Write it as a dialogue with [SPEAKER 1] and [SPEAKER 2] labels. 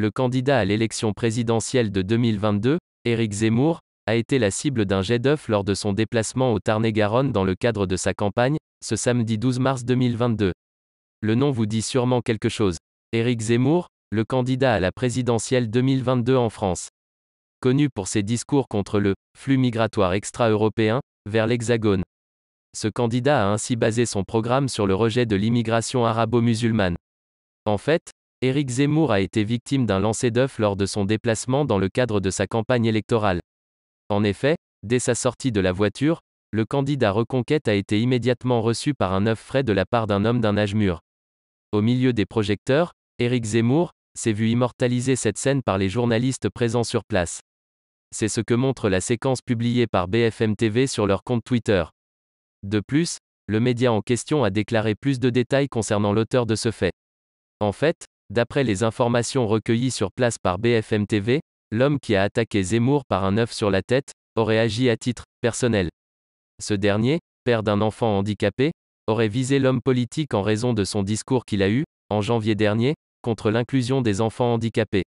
[SPEAKER 1] le candidat à l'élection présidentielle de 2022, Éric Zemmour, a été la cible d'un jet d'œuf lors de son déplacement au Tarn-et-Garonne dans le cadre de sa campagne, ce samedi 12 mars 2022. Le nom vous dit sûrement quelque chose. Éric Zemmour, le candidat à la présidentielle 2022 en France. Connu pour ses discours contre le flux migratoire extra-européen vers l'Hexagone. Ce candidat a ainsi basé son programme sur le rejet de l'immigration arabo-musulmane. En fait, Éric Zemmour a été victime d'un lancer d'œuf lors de son déplacement dans le cadre de sa campagne électorale. En effet, dès sa sortie de la voiture, le candidat reconquête a été immédiatement reçu par un œuf frais de la part d'un homme d'un âge mûr. Au milieu des projecteurs, Éric Zemmour s'est vu immortaliser cette scène par les journalistes présents sur place. C'est ce que montre la séquence publiée par BFM TV sur leur compte Twitter. De plus, le média en question a déclaré plus de détails concernant l'auteur de ce fait. En fait, D'après les informations recueillies sur place par BFM TV, l'homme qui a attaqué Zemmour par un œuf sur la tête aurait agi à titre personnel. Ce dernier, père d'un enfant handicapé, aurait visé l'homme politique en raison de son discours qu'il a eu, en janvier dernier, contre l'inclusion des enfants handicapés.